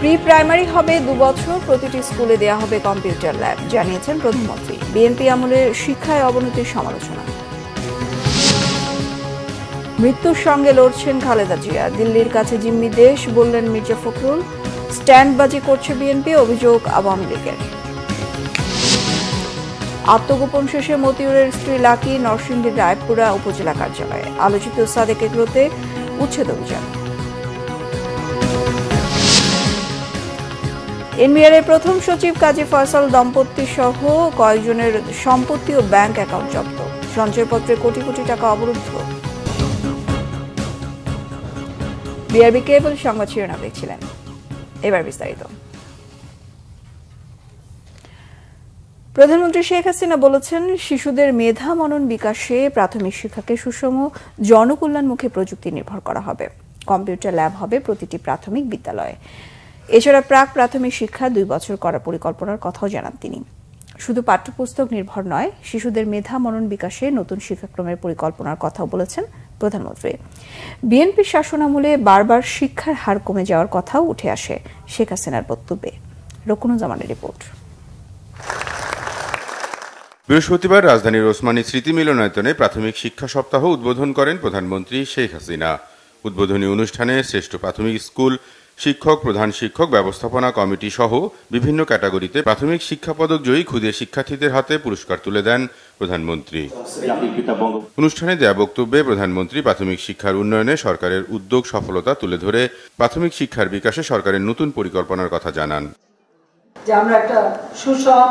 pre primary হবে দু বছর প্রতিটি স্কুলে দেয়া হবে কম্পিউটার ল্যাব জানিয়েছেন প্রধানমন্ত্রী বিএনপি আমলের শিক্ষায় অবনতির সমালোচনা মৃত্যুর সঙ্গে লড়ছেন খালেদা জিয়া দিল্লির কাছে জিম্মি দেশ বললেন মির্জা ফখরুল স্ট্যান্ডবাজি করছে বিএনপি অভিযোগ আওয়ামী লীগের আত্মগোপন শেষে মতিউরের স্ত্রী লাকি নরসিংদীর রায়পুরা উপজেলা কার্যালয়ে আলোচিত সাদেক এগুলোতে উচ্ছেদ অভিযান এনবিআরের প্রথম সচিব কাজী ফয়সাল দম্পতি সহ কয়েকজনের সম্পত্তি ও ব্যাংক অ্যাকাউন্ট জব্দ সঞ্চয়পত্রে কোটি কোটি টাকা অবরুদ্ধ বিআরবি কেবল সংবাদ শিরোনাম দেখছিলেন এবার বিস্তারিত প্রধানমন্ত্রী শেখ হাসিনা বলেছেন শিশুদের মেধা মনন বিকাশে প্রাথমিক শিক্ষাকে সুষম জনকল্যাণমুখী প্রযুক্তি নির্ভর করা হবে কম্পিউটার ল্যাব হবে প্রতিটি প্রাথমিক বিদ্যালয়ে এছাড়া প্রাক প্রাথমিক শিক্ষা দুই বছর করার পরিকল্পনার কথাও জানান তিনি শুধু পাঠ্যপুস্তক নির্ভর নয় শিশুদের মেধা মনন বিকাশে নতুন শিক্ষাক্রমের পরিকল্পনার কথাও বলেছেন প্রধানমন্ত্রী বিএনপির আমলে বারবার শিক্ষার হার কমে যাওয়ার কথাও উঠে আসে শেখ হাসিনার বক্তব্যে রকুনুজ্জামানের রিপোর্ট বৃহস্পতিবার রাজধানীর ওসমানী স্মৃতি মিলনায়তনে প্রাথমিক শিক্ষা সপ্তাহ উদ্বোধন করেন প্রধানমন্ত্রী শেখ হাসিনা উদ্বোধনী অনুষ্ঠানে শ্রেষ্ঠ প্রাথমিক স্কুল শিক্ষক প্রধান শিক্ষক ব্যবস্থাপনা কমিটি সহ বিভিন্ন ক্যাটাগরিতে প্রাথমিক শিক্ষা পদক জয়ী ক্ষুদে শিক্ষার্থীদের হাতে পুরস্কার তুলে দেন প্রধানমন্ত্রী অনুষ্ঠানে দেয়া বক্তব্যে প্রধানমন্ত্রী প্রাথমিক শিক্ষার উন্নয়নে সরকারের উদ্যোগ সফলতা তুলে ধরে প্রাথমিক শিক্ষার বিকাশে সরকারের নতুন পরিকল্পনার কথা জানান যে আমরা একটা সুষম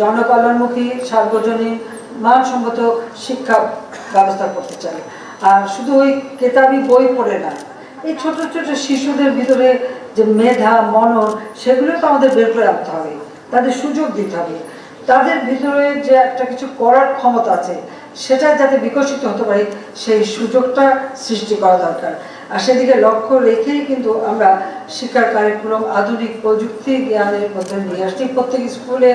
জনকল্যাণমুখী সার্বজনীন মানসম্মত শিক্ষা ব্যবস্থা করতে চাই আর শুধু ওই কেতাবি বই পড়ে না এই ছোট ছোট শিশুদের ভিতরে যে মেধা মনন সেগুলো তো আমাদের বের করে রাখতে হবে তাদের সুযোগ দিতে হবে তাদের ভিতরে যে একটা কিছু করার ক্ষমতা আছে সেটা যাতে বিকশিত হতে পারে সেই সুযোগটা সৃষ্টি করা দরকার আর সেদিকে লক্ষ্য রেখেই কিন্তু আমরা শিক্ষার কারিকুলাম আধুনিক প্রযুক্তি জ্ঞানের মধ্যে নিয়ে আসছি প্রত্যেক স্কুলে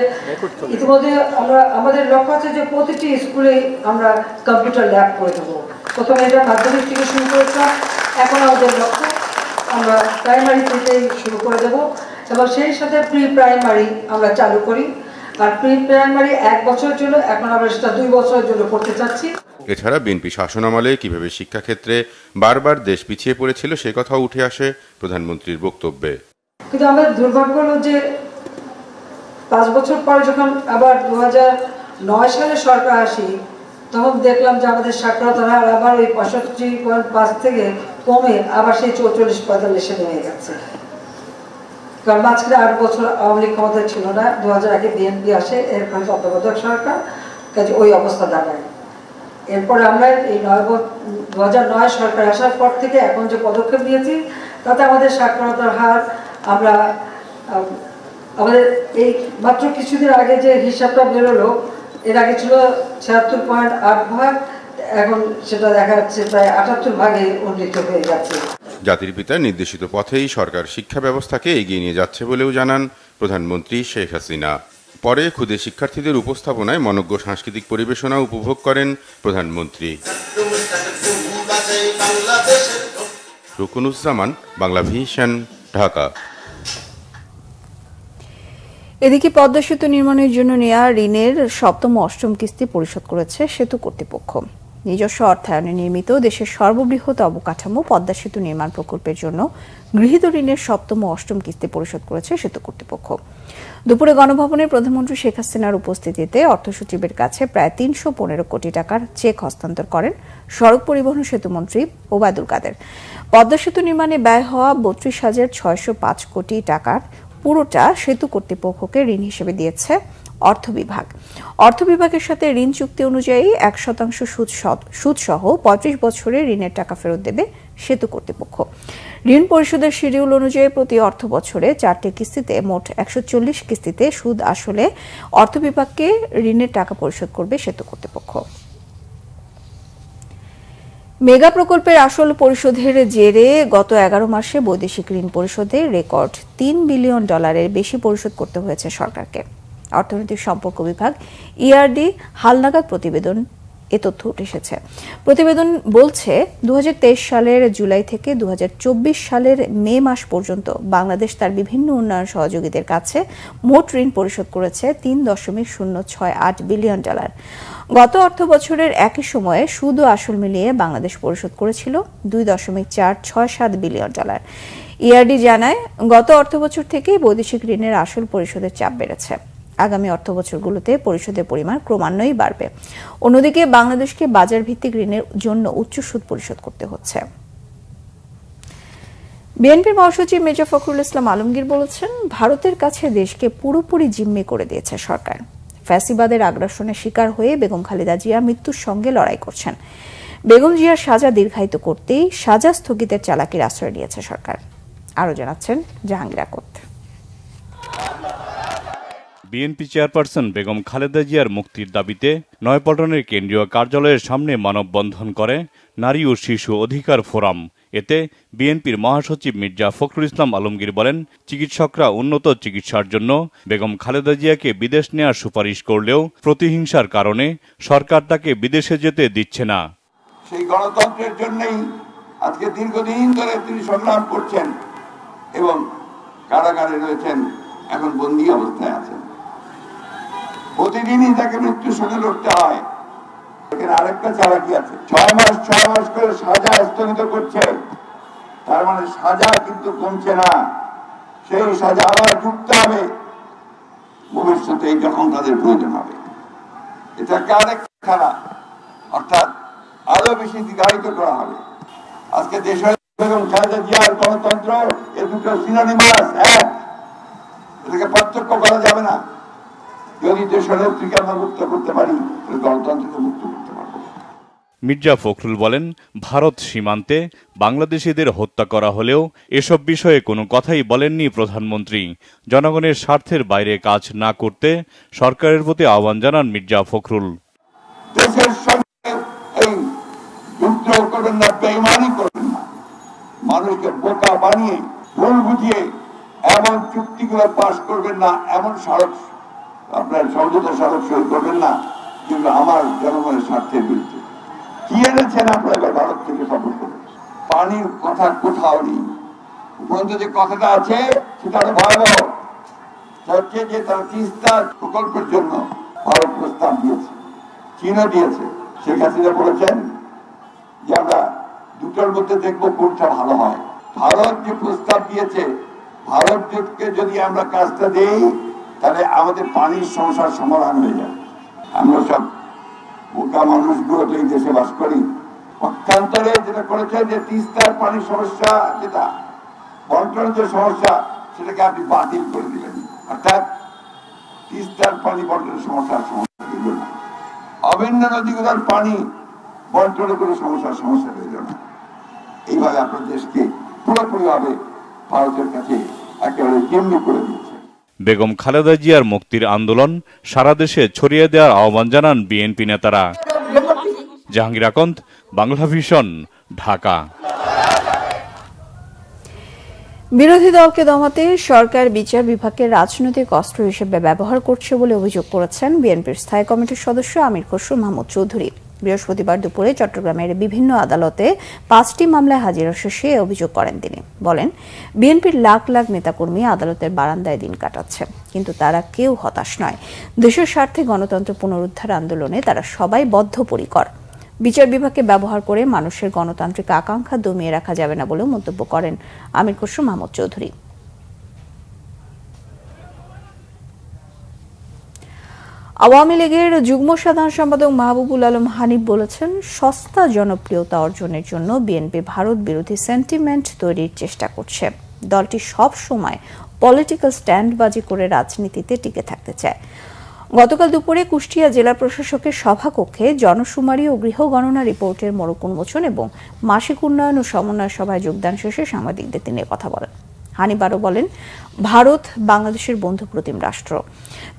ইতিমধ্যে আমরা আমাদের লক্ষ্য আছে যে প্রতিটি স্কুলেই আমরা কম্পিউটার ল্যাব করে দেবো প্রথমে এটা মাধ্যমিক থেকে শুরু করেছিলাম এখন আমাদের লক্ষ্য আমরা প্রাইমারি থেকেই শুরু করে দেব এবং সেই সাথে প্রি প্রাইমারি আমরা চালু করি আর প্রি প্রাইমারি এক বছরের জন্য এখন আমরা সেটা দুই বছরের জন্য করতে চাচ্ছি এছাড়া বিএনপি শাসনামলে কিভাবে শিক্ষাক্ষেত্রে বারবার দেশ পিছিয়ে পড়েছিল সে কথা উঠে আসে প্রধানমন্ত্রীর বক্তব্যে কিন্তু আমাদের দুর্ভাগ্য হল যে পাঁচ বছর পর যখন আবার দু নয় সালে সরকার আসি তখন দেখলাম যে আমাদের সাক্ষরতার হার আবার ওই পঁয়ষট্টি পয়েন্ট পাঁচ থেকে কমে আবার সেই চৌচল্লিশ পঁয়তাল্লিশে নেমে গেছে কারণ মাঝখানে আট বছর আওয়ামী লীগ ক্ষমতায় ছিল না দু হাজার আগে বিএনপি আসে এর ফলে তত্ত্বাবধায়ক সরকার কাজে ওই অবস্থা দাঁড়ায় এরপরে আমরা এই নয় দু হাজার নয় সরকার আসার পর থেকে এখন যে পদক্ষেপ নিয়েছি তাতে আমাদের সাক্ষরতার হার আমরা আমাদের এই মাত্র কিছুদিন আগে যে হিসাবটা বেরোলো এর আগে ছিল ছিয়াত্তর পয়েন্ট আট ভাগ এখন সেটা দেখা যাচ্ছে প্রায় আটাত্তর ভাগে উন্নীত হয়ে যাচ্ছে জাতির পিতার নির্দেশিত পথেই সরকার শিক্ষা ব্যবস্থাকে এগিয়ে নিয়ে যাচ্ছে বলেও জানান প্রধানমন্ত্রী শেখ হাসিনা পরে খুদে শিক্ষার্থীদের উপস্থাপনায় মনজ্ঞ সাংস্কৃতিক পরিবেশনা উপভোগ করেন প্রধানমন্ত্রী রুকুনুজ্জামান বাংলা ভিশন ঢাকা এদিকে পদ্মা সেতু নির্মাণের জন্য নেয়া ঋণের সপ্তম অষ্টম কিস্তি পরিশোধ করেছে সেতু কর্তৃপক্ষ নিজস্ব অর্থায়নে নির্মিত দেশের সর্ববৃহৎ অবকাঠামো পদ্মা সেতু নির্মাণ প্রকল্পের জন্য গৃহীত ঋণের সপ্তম অষ্টম কিস্তি পরিশোধ করেছে সেতু কর্তৃপক্ষ দুপুরে গণভবনে প্রধানমন্ত্রী শেখ হাসিনার উপস্থিতিতে অর্থ সচিবের কাছে প্রায় তিনশো পনেরো কোটি টাকার চেক হস্তান্তর করেন সড়ক পরিবহন সেতুমন্ত্রী ওবায়দুল কাদের পদ্মা সেতু নির্মাণে ব্যয় হওয়া বত্রিশ হাজার ছয়শো পাঁচ কোটি টাকার পুরোটা সেতু কর্তৃপক্ষকে ঋণ হিসেবে দিয়েছে অর্থ বিভাগ অর্থ বিভাগের সাথে ঋণ চুক্তি অনুযায়ী এক শতাংশ সুদ সুদসহ পঁয়ত্রিশ বছরে ঋণের টাকা ফেরত দেবে সেতু কর্তৃপক্ষ ঋণ পরিশোধের শিডিউল অনুযায়ী প্রতি অর্থ বছরে চারটি কিস্তিতে মোট একশো চল্লিশ কিস্তিতে সুদ আসলে অর্থ বিভাগকে ঋণের টাকা পরিশোধ করবে সেতু কর্তৃপক্ষ মেগা প্রকল্পের আসল পরিশোধের জেরে গত এগারো মাসে বৈদেশিক ঋণ পরিশোধে রেকর্ড তিন বিলিয়ন ডলারের বেশি পরিশোধ করতে হয়েছে সরকারকে অর্থনৈতিক সম্পর্ক বিভাগ ইআরডি e হালনাগাদ প্রতিবেদন এ তথ্য উঠে এসেছে প্রতিবেদন বলছে দু সালের জুলাই থেকে দু সালের মে মাস পর্যন্ত বাংলাদেশ তার বিভিন্ন উন্নয়ন সহযোগীদের কাছে মোট ঋণ পরিশোধ করেছে তিন দশমিক শূন্য ছয় আট বিলিয়ন ডলার গত অর্থ বছরের একই সময়ে সুদ ও আসল মিলিয়ে বাংলাদেশ পরিশোধ করেছিল দুই দশমিক চার ছয় সাত বিলিয়ন ডলার ইআরডি e জানায় গত অর্থ বছর থেকেই বৈদেশিক ঋণের আসল পরিশোধের চাপ বেড়েছে আগামী অর্থ বছরগুলোতে পরিশোধের পরিমাণ ক্রমান্বয়েই বাড়বে অন্যদিকে বাংলাদেশকে বাজার ভিত্তিক ঋণের জন্য উচ্চ সুদ পরিশোধ করতে হচ্ছে বিএনপির মহাসচিব মির্জা ফখরুল ইসলাম আলমগীর বলেছেন ভারতের কাছে দেশকে পুরোপুরি জিম্মি করে দিয়েছে সরকার ফ্যাসিবাদের আগ্রাসনের শিকার হয়ে বেগম খালেদা জিয়া মৃত্যুর সঙ্গে লড়াই করছেন বেগম জিয়ার সাজা দীর্ঘায়িত করতেই সাজা স্থগিতের চালাকির আশ্রয় নিয়েছে সরকার আরও জানাচ্ছেন জাহাঙ্গীর আকত বিএনপি চেয়ারপারসন বেগম খালেদা জিয়ার মুক্তির দাবিতে নয়পল্টনের কেন্দ্রীয় কার্যালয়ের সামনে মানববন্ধন করে নারী ও শিশু অধিকার ফোরাম এতে বিএনপির মহাসচিব মির্জা ফখরুল ইসলাম আলমগীর বলেন চিকিৎসকরা উন্নত চিকিৎসার জন্য বেগম খালেদা জিয়াকে বিদেশ নেওয়ার সুপারিশ করলেও প্রতিহিংসার কারণে সরকার তাকে বিদেশে যেতে দিচ্ছে না সেই গণতন্ত্রের জন্যই আজকে দীর্ঘদিন ধরে তিনি সংগ্রাম করছেন এবং কারাগারে রয়েছেন এখন বন্দী অবস্থায় আছেন প্রতিদিনই তাকে মৃত্যুর সঙ্গে লড়তে হয় সাজা মানে হবে অর্থাৎ আরো বেশি দীর্ঘায়িত করা হবে আজকে দেশের গণতন্ত্র এর দুটো সিনোনিমাস এক এটাকে পার্থক্য করা যাবে না যদি দেশনেত্রীকে আমরা মুক্ত করতে পারি গণতন্ত্রকে মুক্ত করতে মির্জা ফখরুল বলেন ভারত সীমান্তে বাংলাদেশিদের হত্যা করা হলেও এসব বিষয়ে কোনো কথাই বলেননি প্রধানমন্ত্রী জনগণের স্বার্থের বাইরে কাজ না করতে সরকারের প্রতি আহ্বান জানান মির্জা ফখরুল দেশের সঙ্গে এই যুদ্ধ করবেন না করবেন না মানুষকে বোকা বানিয়ে ভুল বুঝিয়ে এমন চুক্তিগুলো পাশ করবেন না এমন সাহস আপনার সমঝোতা সড়ক সই করবেন না কিন্তু আমার জনগণের স্বার্থের বিরুদ্ধে কি এনেছেন আপনারা ভারত থেকে সফর করে পানির কথা কোথাও নেই উপরন্ত যে কথাটা আছে সেটা তো ভয়াবহ যে তার তিস্তা প্রকল্পের জন্য ভারত প্রস্তাব দিয়েছে চীনও দিয়েছে শেখ হাসিনা বলেছেন যে আমরা দুটোর মধ্যে দেখবো কোনটা ভালো হয় ভারত যে প্রস্তাব দিয়েছে ভারতকে যদি আমরা কাজটা দেই তাহলে আমাদের পানির সমস্যার সমাধান হয়ে যায় আমরা সব বোকা মানুষগুলো এই দেশে বাস করি পক্ষান্তরে যেটা করেছে যে তিস্তার পানির সমস্যা যেটা বন্টন যে সমস্যা সেটাকে আপনি বাতিল করে দিলেন অর্থাৎ তিস্তার পানি বন্টনের সমস্যার সমস্যা রইল না অভিন্ন পানি বন্টনের কোনো সমস্যার সমস্যা রইল না এইভাবে আপনার দেশকে পুরোপুরিভাবে ভারতের কাছে একেবারে জিম্মি করে দিল বেগম খালেদা জিয়ার মুক্তির আন্দোলন সারা দেশে ছড়িয়ে দেওয়ার আহ্বান জানান বিএনপি নেতারা জাহাঙ্গীর আকন্দ বাংলা ভিশন ঢাকা বিরোধী দলকে দমাতে সরকার বিচার বিভাগকে রাজনৈতিক অস্ত্র হিসেবে ব্যবহার করছে বলে অভিযোগ করেছেন বিএনপির স্থায়ী কমিটির সদস্য আমির খসরু মাহমুদ চৌধুরী বৃহস্পতিবার দুপুরে চট্টগ্রামের বিভিন্ন আদালতে পাঁচটি মামলায় হাজিরা শেষে অভিযোগ করেন তিনি বলেন বিএনপির লাখ লাখ নেতাকর্মী আদালতের বারান্দায় দিন কাটাচ্ছে কিন্তু তারা কেউ হতাশ নয় দেশের স্বার্থে গণতন্ত্র পুনরুদ্ধার আন্দোলনে তারা সবাই বদ্ধপরিকর বিচার বিভাগকে ব্যবহার করে মানুষের গণতান্ত্রিক আকাঙ্ক্ষা দমিয়ে রাখা যাবে না বলেও মন্তব্য করেন আমির খসরু মাহমুদ চৌধুরী আওয়ামী লীগের যুগ্ম সাধারণ সম্পাদক মাহবুবুল আলম হানিফ বলেছেন সস্তা জনপ্রিয়তা অর্জনের জন্য বিএনপি ভারত বিরোধী সেন্টিমেন্ট তৈরির চেষ্টা করছে দলটি সব সময় পলিটিক্যাল স্ট্যান্ডবাজি করে রাজনীতিতে টিকে থাকতে চায় গতকাল দুপুরে কুষ্টিয়া জেলা প্রশাসকের সভাকক্ষে জনশুমারি ও গৃহ গণনা রিপোর্টের মোড়ক উন্মোচন এবং মাসিক উন্নয়ন ও সমন্বয় সভায় যোগদান শেষে সাংবাদিকদের তিনি কথা বলেন হানিবারও বলেন ভারত বাংলাদেশের বন্ধু প্রতিম রাষ্ট্র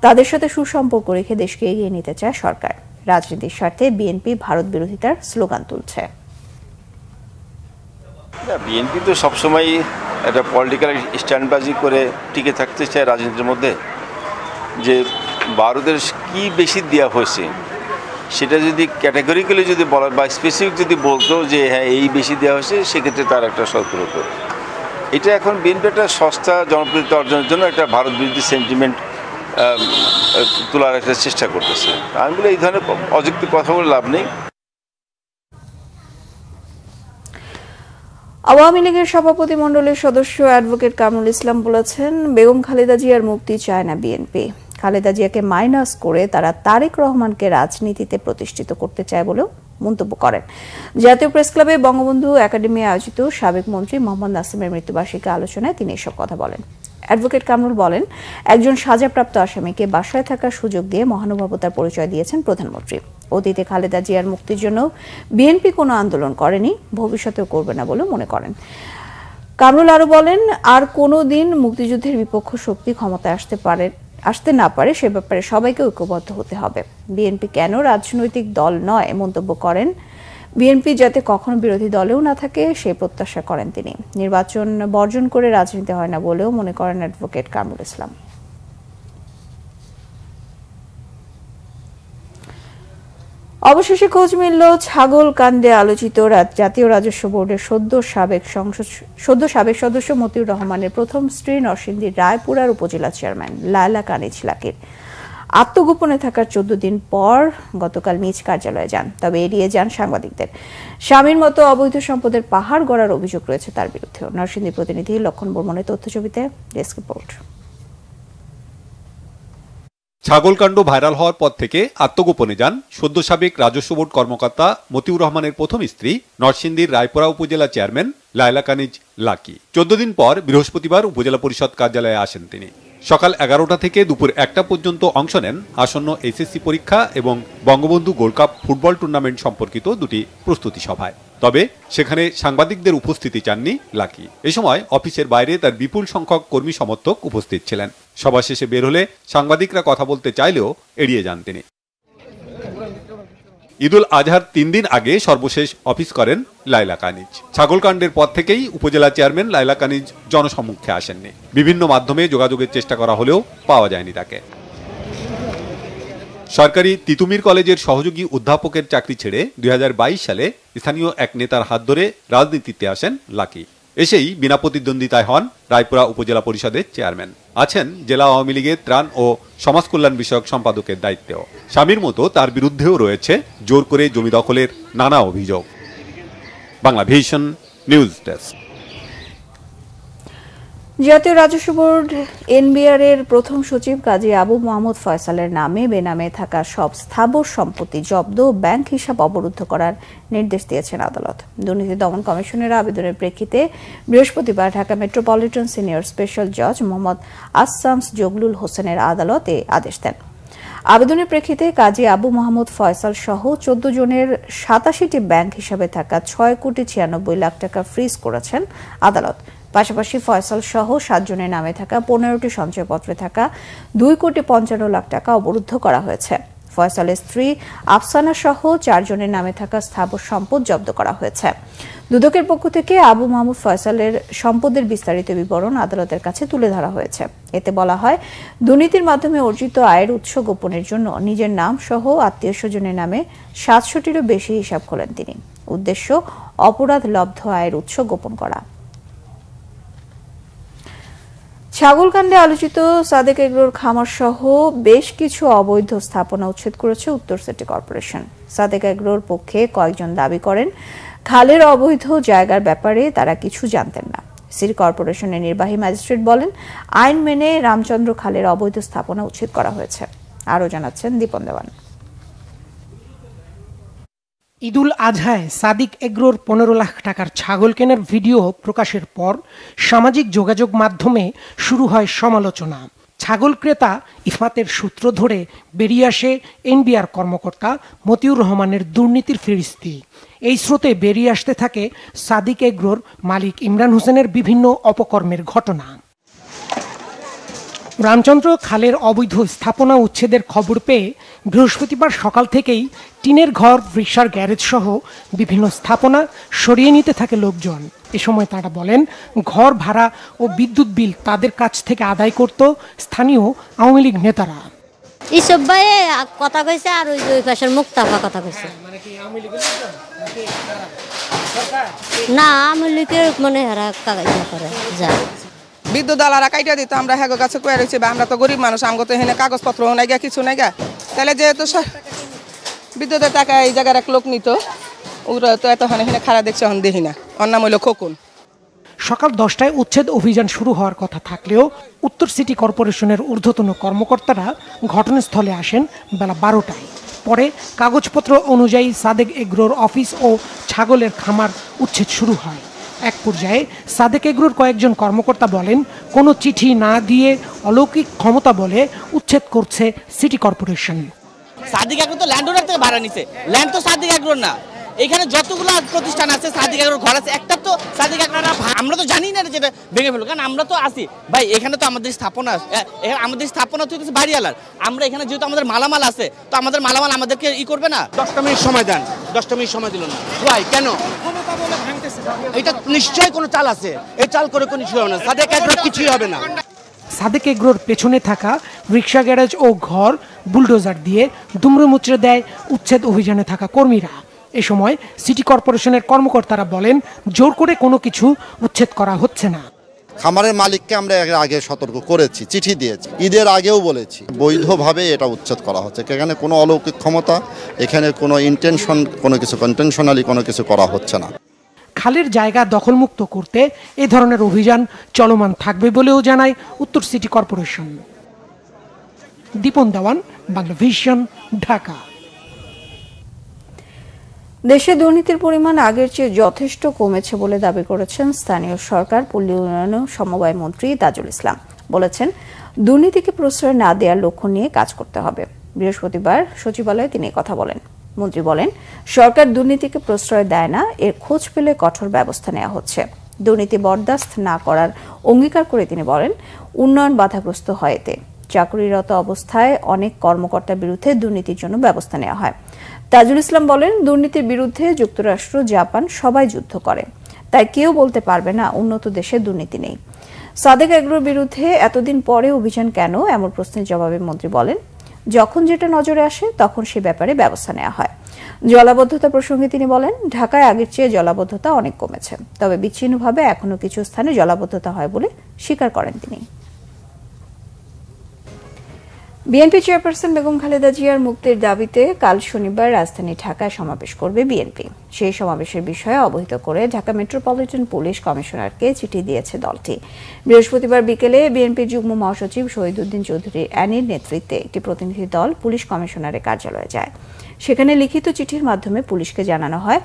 তাদের সাথে সুসম্পর্ক রেখে দেশকে এগিয়ে নিতে চায় সরকার রাজনীতির স্বার্থে বিএনপি ভারত বিরোধিতার স্লোগান তুলছে বিএনপি তো সবসময় একটা পলিটিক্যাল স্ট্যান্ডবাজি করে টিকে থাকতে চায় রাজনীতির মধ্যে যে ভারতের কি বেশি দেওয়া হয়েছে সেটা যদি ক্যাটাগরিক্যালি যদি বলা বা স্পেসিফিক যদি বলতো যে হ্যাঁ এই বেশি দেওয়া হয়েছে সেক্ষেত্রে তার একটা সতর্ক এটা এখন বিএনপি একটা সস্তা জনপ্রিয়তা অর্জনের জন্য একটা ভারত বিরোধী সেন্টিমেন্ট তোলার একটা চেষ্টা করতেছে আমি বলি এই ধরনের অযুক্তি কথা বলে লাভ নেই আওয়ামী লীগের সভাপতি মণ্ডলীর সদস্য অ্যাডভোকেট কামরুল ইসলাম বলেছেন বেগম খালেদা জিয়ার মুক্তি চায় না বিএনপি খালেদা জিয়াকে মাইনাস করে তারা তারেক রহমানকে রাজনীতিতে প্রতিষ্ঠিত করতে চায় বলেও মন্তব্য করেন জাতীয় প্রেস ক্লাবে বঙ্গবন্ধু একাডেমি আয়োজিত সাবেক মন্ত্রী মোহাম্মদ নাসিমের মৃত্যুবার্ষিকী আলোচনায় তিনি এসব কথা বলেন অ্যাডভোকেট কামরুল বলেন একজন সাজাপ্রাপ্ত আসামিকে বাসায় থাকার সুযোগ দিয়ে মহানুভবতার পরিচয় দিয়েছেন প্রধানমন্ত্রী অতীতে খালেদা জিয়ার মুক্তির জন্য বিএনপি কোনো আন্দোলন করেনি ভবিষ্যতেও করবে না বলে মনে করেন কামরুল আরও বলেন আর কোনো দিন মুক্তিযুদ্ধের বিপক্ষ শক্তি ক্ষমতায় আসতে পারে আসতে না পারে সে ব্যাপারে সবাইকে ঐক্যবদ্ধ হতে হবে বিএনপি কেন রাজনৈতিক দল নয় মন্তব্য করেন বিএনপি যাতে কখনো বিরোধী দলেও না থাকে সে প্রত্যাশা করেন তিনি নির্বাচন বর্জন করে রাজনীতি হয় না বলেও মনে করেন অ্যাডভোকেট কামরুল ইসলাম অবশেষে খোঁজ মিলল ছাগল কাণ্ডে আলোচিত জাতীয় রাজস্ব বোর্ডের সদ্য সাবেক সংসদ সদ্য সাবেক সদস্য মতিউর রহমানের প্রথম স্ত্রী নরসিংদীর রায়পুরার উপজেলা চেয়ারম্যান লায়লা কানিজলাকের আত্মগোপনে থাকার চোদ্দ দিন পর গতকাল নিজ কার্যালয়ে যান তবে এড়িয়ে যান সাংবাদিকদের স্বামীর মতো অবৈধ সম্পদের পাহাড় গড়ার অভিযোগ রয়েছে তার বিরুদ্ধে নরসিংদী প্রতিনিধি লক্ষণ বর্মনের ছবিতে ডেস্ক রিপোর্ট ছাগলকাণ্ড ভাইরাল হওয়ার পর থেকে আত্মগোপনে যান সদ্য সাবেক রাজস্ব বোর্ড কর্মকর্তা মতিউর রহমানের প্রথম স্ত্রী নরসিংদীর রায়পুরা উপজেলা চেয়ারম্যান লায়লা কানিজ লাকি চোদ্দ দিন পর বৃহস্পতিবার উপজেলা পরিষদ কার্যালয়ে আসেন তিনি সকাল এগারোটা থেকে দুপুর একটা পর্যন্ত অংশ নেন আসন্ন এসএসসি পরীক্ষা এবং Bangabandhu Gold Cup football tournament সম্পর্কিত দুটি প্রস্তুতি সভায় তবে সেখানে সাংবাদিকদের উপস্থিতি চাননি লাকি এ সময় অফিসের বাইরে তার বিপুল সংখ্যক কর্মী সমর্থক উপস্থিত ছিলেন সভা শেষে বের হলে সাংবাদিকরা কথা বলতে চাইলেও এড়িয়ে যান তিনি ঈদুল আজহার তিন দিন আগে সর্বশেষ অফিস করেন লাইলা কানিজ ছাগলকাণ্ডের পর থেকেই উপজেলা চেয়ারম্যান লাইলা কানিজ জনসম্মুখে আসেননি বিভিন্ন মাধ্যমে যোগাযোগের চেষ্টা করা হলেও পাওয়া যায়নি তাকে সরকারি তিতুমির কলেজের সহযোগী অধ্যাপকের চাকরি ছেড়ে দুই সালে স্থানীয় এক নেতার হাত ধরে রাজনীতিতে আসেন লাকি এসেই বিনা প্রতিদ্বন্দ্বিতায় হন রায়পুরা উপজেলা পরিষদের চেয়ারম্যান আছেন জেলা আওয়ামী লীগের ত্রাণ ও সমাজ কল্যাণ বিষয়ক সম্পাদকের দায়িত্বেও স্বামীর মতো তার বিরুদ্ধেও রয়েছে জোর করে জমি দখলের নানা অভিযোগ বাংলা ভিশন নিউজ ডেস্ক জাতীয় রাজস্ব বোর্ড এনবিআর এর প্রথম সচিব কাজী আবু মোহাম্মদ ফয়সালের নামে বেনামে থাকা সব স্থাবর সম্পত্তি জব্দ ব্যাংক হিসাব অবরুদ্ধ করার নির্দেশ দিয়েছেন আদালত দুর্নীতি দমন কমিশনের আবেদনের প্রেক্ষিতে বৃহস্পতিবার ঢাকা মেট্রোপলিটন সিনিয়র স্পেশাল জজ মোহাম্মদ আসামস জগলুল হোসেনের আদালত এ আদেশ দেন আবেদনের প্রেক্ষিতে কাজী আবু মোহাম্মদ ফয়সাল সহ চোদ্দ জনের সাতাশিটি ব্যাংক হিসাবে থাকা ছয় কোটি ছিয়ানব্বই লাখ টাকা ফ্রিজ করেছেন আদালত পাশাপাশি ফয়সাল সহ সাতজনের নামে থাকা পনেরোটি সঞ্চয়পত্রে থাকা দুই কোটি পঞ্চান্ন লাখ টাকা অবরুদ্ধ করা হয়েছে ফয়সালের স্ত্রী আফসানা সহ চারজনের নামে থাকা স্থাবর সম্পদ জব্দ করা হয়েছে দুদকের পক্ষ থেকে আবু মাহমুদ ফয়সালের সম্পদের বিস্তারিত বিবরণ আদালতের কাছে তুলে ধরা হয়েছে এতে বলা হয় দুর্নীতির মাধ্যমে অর্জিত আয়ের উৎস গোপনের জন্য নিজের নাম সহ আত্মীয় স্বজনের নামে সাতশোটিরও বেশি হিসাব খোলেন তিনি উদ্দেশ্য অপরাধ লব্ধ আয়ের উৎস গোপন করা ছাগলকাণ্ডে আলোচিত সাদেক এগ্রোর খামার সহ বেশ কিছু অবৈধ স্থাপনা উচ্ছেদ করেছে উত্তর সিটি কর্পোরেশন সাদেক এগ্রোর পক্ষে কয়েকজন দাবি করেন খালের অবৈধ জায়গার ব্যাপারে তারা কিছু জানতেন না সিটি কর্পোরেশনের নির্বাহী ম্যাজিস্ট্রেট বলেন আইন মেনে রামচন্দ্র খালের অবৈধ স্থাপনা উচ্ছেদ করা হয়েছে আরও জানাচ্ছেন দীপন দেওয়ান ঈদুল আজহায় সাদিক এগ্রোর পনেরো লাখ টাকার ছাগল কেনার ভিডিও প্রকাশের পর সামাজিক যোগাযোগ মাধ্যমে শুরু হয় সমালোচনা ছাগল ক্রেতা ইফাতের সূত্র ধরে বেরিয়ে আসে এনবিআর কর্মকর্তা মতিউর রহমানের দুর্নীতির ফিরিস্তি এই স্রোতে বেরিয়ে আসতে থাকে সাদিক এগ্রোর মালিক ইমরান হোসেনের বিভিন্ন অপকর্মের ঘটনা রামচন্দ্র খালের অবৈধ স্থাপনা উচ্ছেদের খবর পেয়ে বৃহস্পতিবার সকাল থেকেই টিনের ঘর রিক্সার গ্যারেজ সহ বিভিন্ন স্থাপনা সরিয়ে নিতে থাকে লোকজন এ সময় তারা বলেন ঘর ভাড়া ও বিদ্যুৎ বিল তাদের কাছ থেকে আদায় করত স্থানীয় আওয়ামী লীগ নেতারা এইসব ভাই কথা কইছে আর ওই ওই পাশের কথা কইছে মানে না আওয়ামী মানে হেরা কাগজ করে যায় বিদ্যুৎ দালারা কাইটা দিত আমরা হ্যাগো কাছে কয়ে রয়েছি বা আমরা তো গরিব মানুষ আমগো তো এখানে কাগজপত্র নাই গা কিছু নাই গা তাহলে যেহেতু বিদ্যুতের টাকা এই জায়গার এক লোক নিত ওরা তো এতক্ষণ এখানে খারাপ দেখছে এখন দেখি না ওর খোকুন সকাল দশটায় উচ্ছেদ অভিযান শুরু হওয়ার কথা থাকলেও উত্তর সিটি কর্পোরেশনের ঊর্ধ্বতন কর্মকর্তারা ঘটনাস্থলে আসেন বেলা বারোটায় পরে কাগজপত্র অনুযায়ী সাদেক এগ্রোর অফিস ও ছাগলের খামার উচ্ছেদ শুরু হয় এক পর্যায়ে সাদেক এগ্রোর কয়েকজন কর্মকর্তা বলেন কোনো চিঠি না দিয়ে অলৌকিক ক্ষমতা বলে উচ্ছেদ করছে সিটি কর্পোরেশন সাদিক এগ্রো তো ল্যান্ড ওনার থেকে ভাড়া নিছে ল্যান্ড তো সাদিক এগ্রোর না এখানে যতগুলো প্রতিষ্ঠান আছে সাদিক আগ্রহ ঘর আছে একটা তো সাদিক আগ্রহরা আমরা তো জানি না যেটা ভেঙে ফেলবো কারণ আমরা তো আসি ভাই এখানে তো আমাদের স্থাপনা এখানে আমাদের স্থাপনা তো হচ্ছে বাড়িওয়ালার আমরা এখানে যেহেতু আমাদের মালামাল আছে তো আমাদের মালামাল আমাদেরকে ই করবে না দশটা মিনিট সময় দেন দশটা মিনিট সময় দিল না ভাই কেন এটা নিশ্চয়ই কোনো চাল আছে এই চাল করে কোনো কিছু হবে না সাদেক আগ্রহ কিছুই হবে না সাদেক এগ্রোর পেছনে থাকা রিক্সা গ্যারেজ ও ঘর বুলডোজার দিয়ে দুমড়ে মুচড়ে দেয় উচ্ছেদ অভিযানে থাকা কর্মীরা এ সময় সিটি কর্পোরেশনের কর্মকর্তারা বলেন জোর করে কোনো কিছু উচ্ছেদ করা হচ্ছে না খামারের মালিককে আমরা এর আগে সতর্ক করেছি চিঠি দিয়েছি ঈদের আগেও বলেছি বৈধভাবে এটা উচ্ছেদ করা হচ্ছে এখানে কোনো অলৌকিক ক্ষমতা এখানে কোনো ইন্টেনশন কোনো কিছু কন্টেনশনালি কোনো কিছু করা হচ্ছে না খালের জায়গা দখলমুক্ত করতে এ ধরনের অভিযান চলমান থাকবে বলেও জানায় উত্তর city corporation Dipon Dewan Bangla Vision Dhaka দেশে দুর্নীতির পরিমাণ আগের চেয়ে যথেষ্ট কমেছে বলে দাবি করেছেন স্থানীয় সরকার পল্লী উন্নয়ন সমবায় মন্ত্রী তাজুল ইসলাম বলেছেন দুর্নীতিকে প্রশ্রয় না দেওয়ার লক্ষ্য নিয়ে কাজ করতে হবে বৃহস্পতিবার সচিবালয়ে তিনি কথা বলেন মন্ত্রী বলেন সরকার দুর্নীতিকে প্রশ্রয় দেয় না এর খোঁজ পেলে কঠোর ব্যবস্থা নেওয়া হচ্ছে দুর্নীতি বরদাস্ত না করার অঙ্গীকার করে তিনি বলেন উন্নয়ন বাধাগ্রস্ত হয় এতে চাকরিরত অবস্থায় অনেক কর্মকর্তার বিরুদ্ধে দুর্নীতির জন্য ব্যবস্থা নেওয়া হয় তাজুল ইসলাম বলেন দুর্নীতির বিরুদ্ধে যুক্তরাষ্ট্র জাপান সবাই যুদ্ধ করে তাই কেউ বলতে পারবে না উন্নত দেশে দুর্নীতি নেই সাদেক এগ্রোর বিরুদ্ধে এতদিন পরে অভিযান কেন এমন প্রশ্নের জবাবে মন্ত্রী বলেন যখন যেটা নজরে আসে তখন সে ব্যাপারে ব্যবস্থা নেওয়া হয় জলাবদ্ধতা প্রসঙ্গে তিনি বলেন ঢাকায় আগের চেয়ে জলাবদ্ধতা অনেক কমেছে তবে বিচ্ছিন্নভাবে এখনও কিছু স্থানে জলাবদ্ধতা হয় বলে স্বীকার করেন তিনি বিএনপি চেয়ারপারসন বেগম খালেদা জিয়ার মুক্তির দাবিতে কাল শনিবার রাজধানী ঢাকায় সমাবেশ করবে বিএনপি সেই সমাবেশের বিষয়ে অবহিত করে ঢাকা মেট্রোপলিটন পুলিশ কমিশনারকে চিঠি দিয়েছে দলটি বৃহস্পতিবার বিকেলে বিএনপির যুগ্ম মহাসচিব শহীদুদ্দিন চৌধুরী অ্যানির নেতৃত্বে একটি প্রতিনিধি দল পুলিশ কমিশনারের কার্যালয়ে যায় সেখানে লিখিত চিঠির মাধ্যমে পুলিশকে জানানো হয়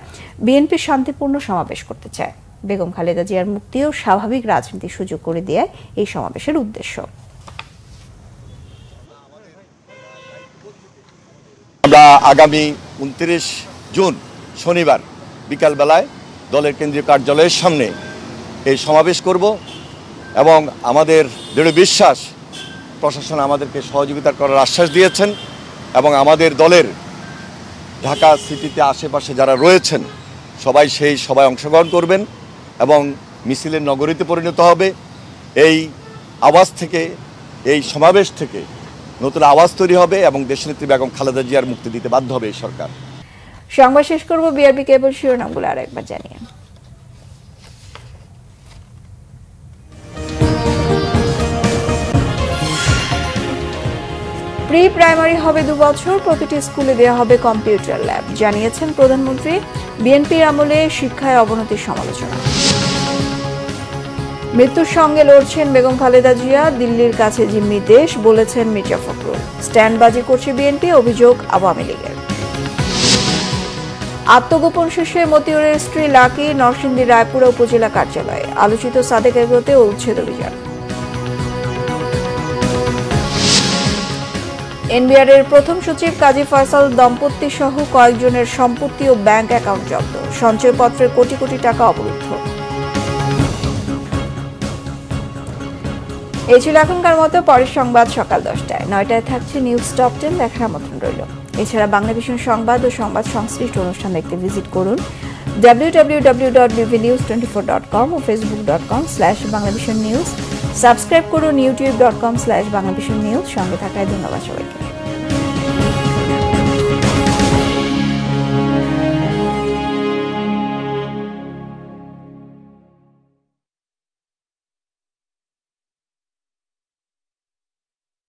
বিএনপি শান্তিপূর্ণ সমাবেশ করতে চায় বেগম খালেদা জিয়ার মুক্তি ও স্বাভাবিক রাজনীতির সুযোগ করে দেয় এই সমাবেশের উদ্দেশ্য আমরা আগামী উনত্রিশ জুন শনিবার বিকালবেলায় দলের কেন্দ্রীয় কার্যালয়ের সামনে এই সমাবেশ করব এবং আমাদের দৃঢ় বিশ্বাস প্রশাসন আমাদেরকে সহযোগিতা করার আশ্বাস দিয়েছেন এবং আমাদের দলের ঢাকা সিটিতে আশেপাশে যারা রয়েছেন সবাই সেই সবাই অংশগ্রহণ করবেন এবং মিছিলের নগরীতে পরিণত হবে এই আওয়াজ থেকে এই সমাবেশ থেকে নতুন আওয়াজ তৈরি হবে এবং দেশনেত্রী বেগম খালেদা জিয়ার মুক্তি দিতে বাধ্য হবে এই সরকার সংবাদ শেষ করবো বিআরবি কেবল শিরোনামগুলো আর একবার জানিয়ে প্রি প্রাইমারি হবে দু বছর প্রতিটি স্কুলে দেওয়া হবে কম্পিউটার ল্যাব জানিয়েছেন প্রধানমন্ত্রী বিএনপির আমলে শিক্ষায় অবনতির সমালোচনা মৃত্যুর সঙ্গে লড়ছেন বেগম খালেদা জিয়া দিল্লির কাছে জিম্মি দেশ বলেছেন মির্জা ফখরুল স্ট্যান্ডবাজি করছে বিএনপি অভিযোগ আওয়ামী লীগের আত্মগোপন শেষে মতিউরের স্ত্রী লাকি নরসিংদী রায়পুরা উপজেলা কার্যালয়ে আলোচিত সাদেকের বিরুদ্ধে উচ্ছেদ অভিযান এনবিআর এর প্রথম সচিব কাজী ফয়সাল দম্পতি সহ কয়েকজনের সম্পত্তি ও ব্যাংক অ্যাকাউন্ট জব্দ সঞ্চয়পত্রের কোটি কোটি টাকা অবরুদ্ধ এই ছিল এখনকার মতো পরের সংবাদ সকাল দশটায় নয়টায় থাকছে নিউজ টপ টেন দেখার আমন্ত্রণ রইল এছাড়া বাংলা ভীষণ সংবাদ ও সংবাদ সংশ্লিষ্ট অনুষ্ঠান দেখতে ভিজিট করুন W W news twenty four dot com ও Facebook dot com slash Bangla news subscribe করুন YouTube dot com slash Bangla vision news সঙ্গে থাকায় ধন্যবাদ সবাইকে